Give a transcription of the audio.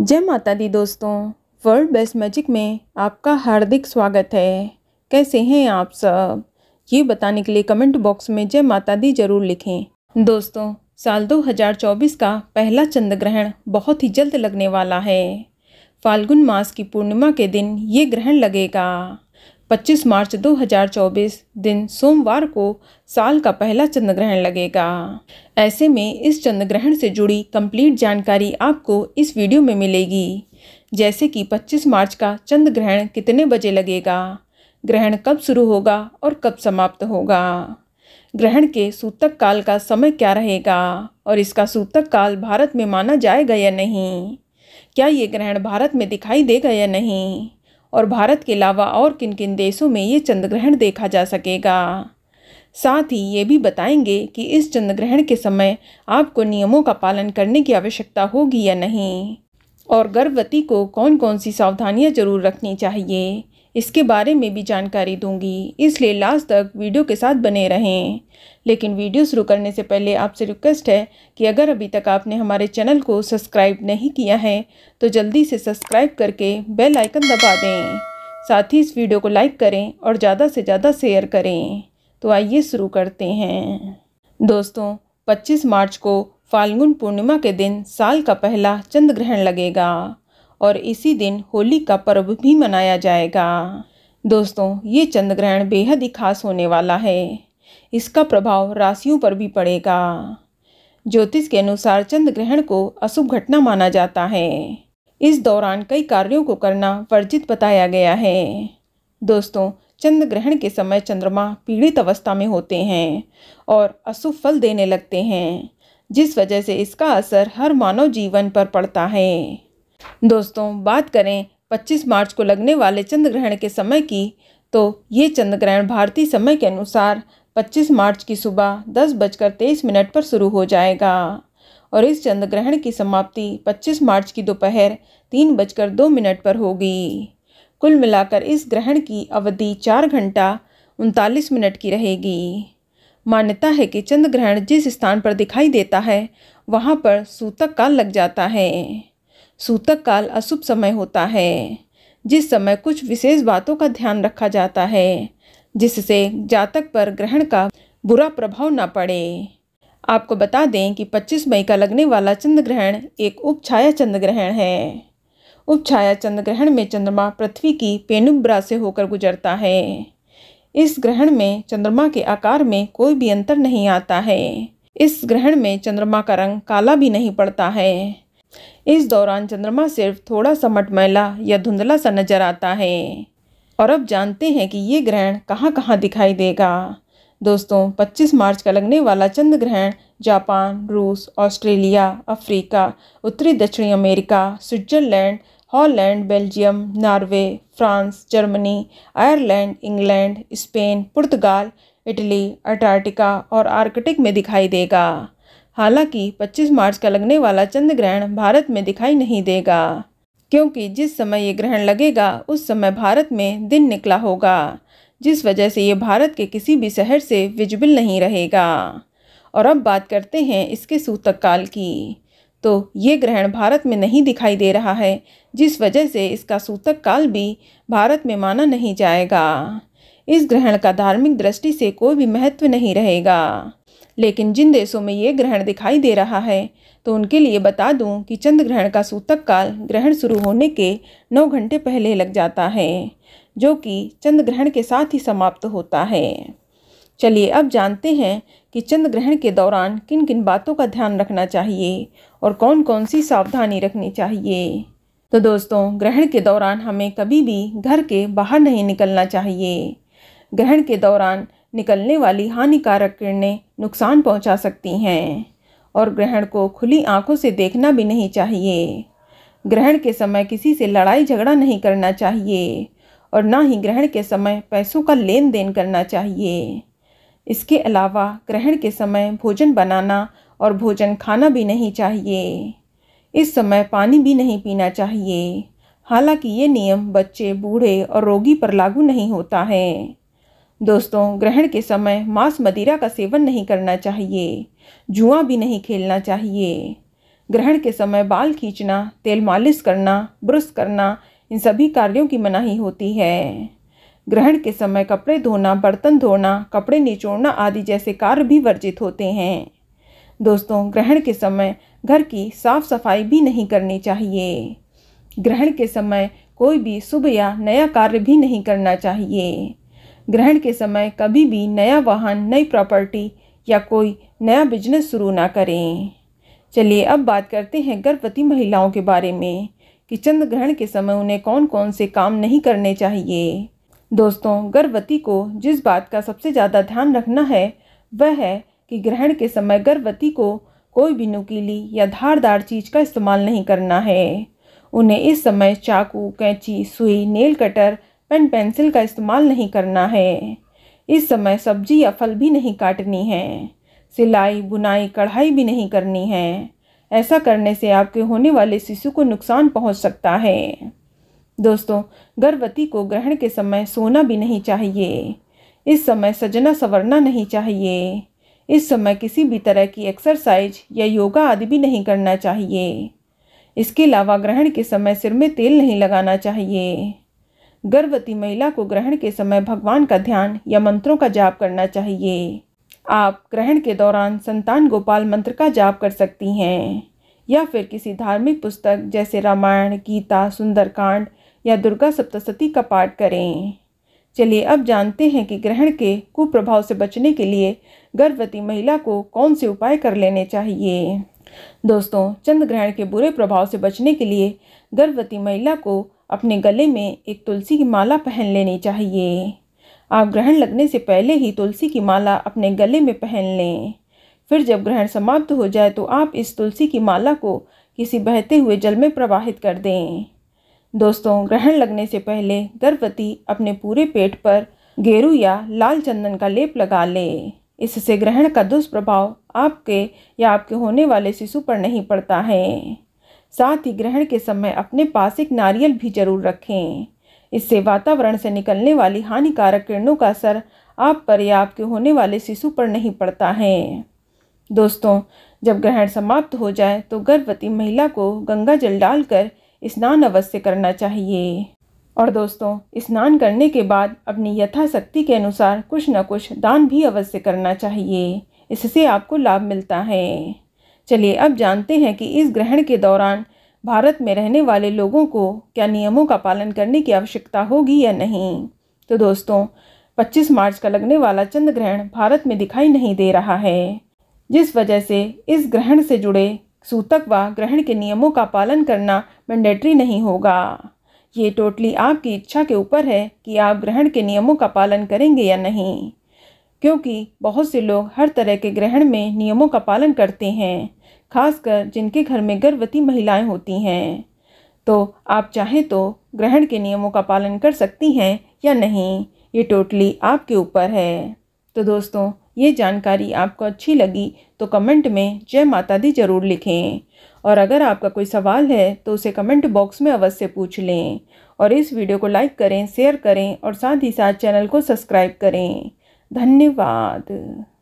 जय माता दी दोस्तों वर्ल्ड बेस्ट मैजिक में आपका हार्दिक स्वागत है कैसे हैं आप सब ये बताने के लिए कमेंट बॉक्स में जय माता दी जरूर लिखें दोस्तों साल 2024 का पहला चंद्र ग्रहण बहुत ही जल्द लगने वाला है फाल्गुन मास की पूर्णिमा के दिन ये ग्रहण लगेगा 25 मार्च 2024 दिन सोमवार को साल का पहला चंद्र ग्रहण लगेगा ऐसे में इस चंद्र ग्रहण से जुड़ी कंप्लीट जानकारी आपको इस वीडियो में मिलेगी जैसे कि 25 मार्च का चंद्र ग्रहण कितने बजे लगेगा ग्रहण कब शुरू होगा और कब समाप्त होगा ग्रहण के सूतक काल का समय क्या रहेगा और इसका सूतक काल भारत में माना जाएगा या नहीं क्या ये ग्रहण भारत में दिखाई देगा या नहीं और भारत के अलावा और किन किन देशों में ये चंद्रग्रहण देखा जा सकेगा साथ ही ये भी बताएंगे कि इस चंद्रग्रहण के समय आपको नियमों का पालन करने की आवश्यकता होगी या नहीं और गर्भवती को कौन कौन सी सावधानियां जरूर रखनी चाहिए इसके बारे में भी जानकारी दूंगी इसलिए लास्ट तक वीडियो के साथ बने रहें लेकिन वीडियो शुरू करने से पहले आपसे रिक्वेस्ट है कि अगर अभी तक आपने हमारे चैनल को सब्सक्राइब नहीं किया है तो जल्दी से सब्सक्राइब करके बेल आइकन दबा दें साथ ही इस वीडियो को लाइक करें और ज़्यादा से ज़्यादा शेयर करें तो आइए शुरू करते हैं दोस्तों पच्चीस मार्च को फाल्गुन पूर्णिमा के दिन साल का पहला चंद्र ग्रहण लगेगा और इसी दिन होली का पर्व भी मनाया जाएगा दोस्तों ये चंद्र ग्रहण बेहद ही खास होने वाला है इसका प्रभाव राशियों पर भी पड़ेगा ज्योतिष के अनुसार चंद्र ग्रहण को अशुभ घटना माना जाता है इस दौरान कई कार्यों को करना वर्जित बताया गया है दोस्तों चंद्र ग्रहण के समय चंद्रमा पीड़ित अवस्था में होते हैं और अशुभ फल देने लगते हैं जिस वजह से इसका असर हर मानव जीवन पर पड़ता है दोस्तों बात करें 25 मार्च को लगने वाले चंद्र ग्रहण के समय की तो ये चंद्र ग्रहण भारतीय समय के अनुसार 25 मार्च की सुबह दस बजकर तेईस मिनट पर शुरू हो जाएगा और इस चंद्र ग्रहण की समाप्ति 25 मार्च की दोपहर तीन बजकर दो मिनट पर होगी कुल मिलाकर इस ग्रहण की अवधि चार घंटा उनतालीस मिनट की रहेगी मान्यता है कि चंद्र ग्रहण जिस स्थान पर दिखाई देता है वहाँ पर सूतक काल लग जाता है सूतक काल अशुभ समय होता है जिस समय कुछ विशेष बातों का ध्यान रखा जाता है जिससे जातक पर ग्रहण का बुरा प्रभाव ना पड़े आपको बता दें कि 25 मई का लगने वाला चंद्र ग्रहण एक उपछाया चंद्र ग्रहण है उपछाया चंद्र ग्रहण में चंद्रमा पृथ्वी की पेनुब्रा से होकर गुजरता है इस ग्रहण में चंद्रमा के आकार में कोई भी अंतर नहीं आता है इस ग्रहण में चंद्रमा का रंग काला भी नहीं पड़ता है इस दौरान चंद्रमा सिर्फ थोड़ा सा मटमैला या धुंधला सा नजर आता है और अब जानते हैं कि ये ग्रहण कहाँ कहाँ दिखाई देगा दोस्तों 25 मार्च का लगने वाला चंद्र ग्रहण जापान रूस ऑस्ट्रेलिया अफ्रीका उत्तरी दक्षिणी America Switzerland Holland Belgium Norway France Germany Ireland England Spain पुर्तगाल इटली अंटार्कटिका और आर्कटिक में दिखाई देगा हालांकि 25 मार्च का लगने वाला चंद्र ग्रहण भारत में दिखाई नहीं देगा क्योंकि जिस समय ये ग्रहण लगेगा उस समय भारत में दिन निकला होगा जिस वजह से ये भारत के किसी भी शहर से विजिबल नहीं रहेगा और अब बात करते हैं इसके सूतक काल की तो ये ग्रहण भारत में नहीं दिखाई दे रहा है जिस वजह से इसका सूतक काल भी भारत में माना नहीं जाएगा इस ग्रहण का धार्मिक दृष्टि से कोई भी महत्व नहीं रहेगा लेकिन जिन देशों में ये ग्रहण दिखाई दे रहा है तो उनके लिए बता दूं कि चंद्र ग्रहण का सूतक काल ग्रहण शुरू होने के नौ घंटे पहले लग जाता है जो कि चंद्र ग्रहण के साथ ही समाप्त होता है चलिए अब जानते हैं कि चंद्र ग्रहण के दौरान किन किन बातों का ध्यान रखना चाहिए और कौन कौन सी सावधानी रखनी चाहिए तो दोस्तों ग्रहण के दौरान हमें कभी भी घर के बाहर नहीं निकलना चाहिए ग्रहण के दौरान निकलने वाली हानिकारक किरणें नुकसान पहुंचा सकती हैं और ग्रहण को खुली आंखों से देखना भी नहीं चाहिए ग्रहण के समय किसी से लड़ाई झगड़ा नहीं करना चाहिए और ना ही ग्रहण के समय पैसों का लेन देन करना चाहिए इसके अलावा ग्रहण के समय भोजन बनाना और भोजन खाना भी नहीं चाहिए इस समय पानी भी नहीं पीना चाहिए हालांकि ये नियम बच्चे बूढ़े और रोगी पर लागू नहीं होता है दोस्तों ग्रहण के समय मांस मदिरा का सेवन नहीं करना चाहिए जुआ भी नहीं खेलना चाहिए ग्रहण के समय बाल खींचना तेल मालिश करना ब्रश करना इन सभी कार्यों की मनाही होती है ग्रहण के समय कपड़े धोना बर्तन धोना कपड़े निचोड़ना आदि जैसे कार्य भी वर्जित होते हैं दोस्तों ग्रहण के समय घर की साफ सफाई भी नहीं करनी चाहिए ग्रहण के समय कोई भी शुभ या नया कार्य भी नहीं करना चाहिए ग्रहण के समय कभी भी नया वाहन नई प्रॉपर्टी या कोई नया बिजनेस शुरू ना करें चलिए अब बात करते हैं गर्भवती महिलाओं के बारे में कि चंद्र ग्रहण के समय उन्हें कौन कौन से काम नहीं करने चाहिए दोस्तों गर्भवती को जिस बात का सबसे ज़्यादा ध्यान रखना है वह है कि ग्रहण के समय गर्भवती को कोई भी नुकीली या धारदार चीज़ का इस्तेमाल नहीं करना है उन्हें इस समय चाकू कैंची सुई नेल कटर पेन पेंसिल का इस्तेमाल नहीं करना है इस समय सब्जी या फल भी नहीं काटनी है सिलाई बुनाई कढ़ाई भी नहीं करनी है ऐसा करने से आपके होने वाले शिशु को नुकसान पहुंच सकता है दोस्तों गर्भवती को ग्रहण के समय सोना भी नहीं चाहिए इस समय सजना सवरना नहीं चाहिए इस समय किसी भी तरह की एक्सरसाइज या योगा आदि भी नहीं करना चाहिए इसके अलावा ग्रहण के समय सिर में तेल नहीं लगाना चाहिए गर्भवती महिला को ग्रहण के समय भगवान का ध्यान या मंत्रों का जाप करना चाहिए आप ग्रहण के दौरान संतान गोपाल मंत्र का जाप कर सकती हैं या फिर किसी धार्मिक पुस्तक जैसे रामायण गीता सुंदरकांड या दुर्गा सप्तशती का पाठ करें चलिए अब जानते हैं कि ग्रहण के कुप्रभाव से बचने के लिए गर्भवती महिला को कौन से उपाय कर लेने चाहिए दोस्तों चंद्र ग्रहण के बुरे प्रभाव से बचने के लिए गर्भवती महिला को अपने गले में एक तुलसी की माला पहन लेनी चाहिए आप ग्रहण लगने से पहले ही तुलसी की माला अपने गले में पहन लें फिर जब ग्रहण समाप्त हो जाए तो आप इस तुलसी की माला को किसी बहते हुए जल में प्रवाहित कर दें दोस्तों ग्रहण लगने से पहले गर्भवती अपने पूरे पेट पर गेरू या लाल चंदन का लेप लगा ले इससे ग्रहण का दुष्प्रभाव आपके या आपके होने वाले शिशु पर नहीं पड़ता है साथ ही ग्रहण के समय अपने पास एक नारियल भी जरूर रखें इससे वातावरण से निकलने वाली हानिकारक किरणों का असर आप पर या आपके होने वाले शिशु पर नहीं पड़ता है दोस्तों जब ग्रहण समाप्त हो जाए तो गर्भवती महिला को गंगा जल डालकर स्नान अवश्य करना चाहिए और दोस्तों स्नान करने के बाद अपनी यथाशक्ति के अनुसार कुछ न कुछ दान भी अवश्य करना चाहिए इससे आपको लाभ मिलता है चलिए अब जानते हैं कि इस ग्रहण के दौरान भारत में रहने वाले लोगों को क्या नियमों का पालन करने की आवश्यकता होगी या नहीं तो दोस्तों 25 मार्च का लगने वाला चंद्र ग्रहण भारत में दिखाई नहीं दे रहा है जिस वजह से इस ग्रहण से जुड़े सूतक व ग्रहण के नियमों का पालन करना मैंडेटरी नहीं होगा ये टोटली आपकी इच्छा के ऊपर है कि आप ग्रहण के नियमों का पालन करेंगे या नहीं क्योंकि बहुत से लोग हर तरह के ग्रहण में नियमों का पालन करते हैं खासकर जिनके घर में गर्भवती महिलाएं होती हैं तो आप चाहें तो ग्रहण के नियमों का पालन कर सकती हैं या नहीं ये टोटली आपके ऊपर है तो दोस्तों ये जानकारी आपको अच्छी लगी तो कमेंट में जय माता दी ज़रूर लिखें और अगर आपका कोई सवाल है तो उसे कमेंट बॉक्स में अवश्य पूछ लें और इस वीडियो को लाइक करें शेयर करें और साथ ही साथ चैनल को सब्सक्राइब करें धन्यवाद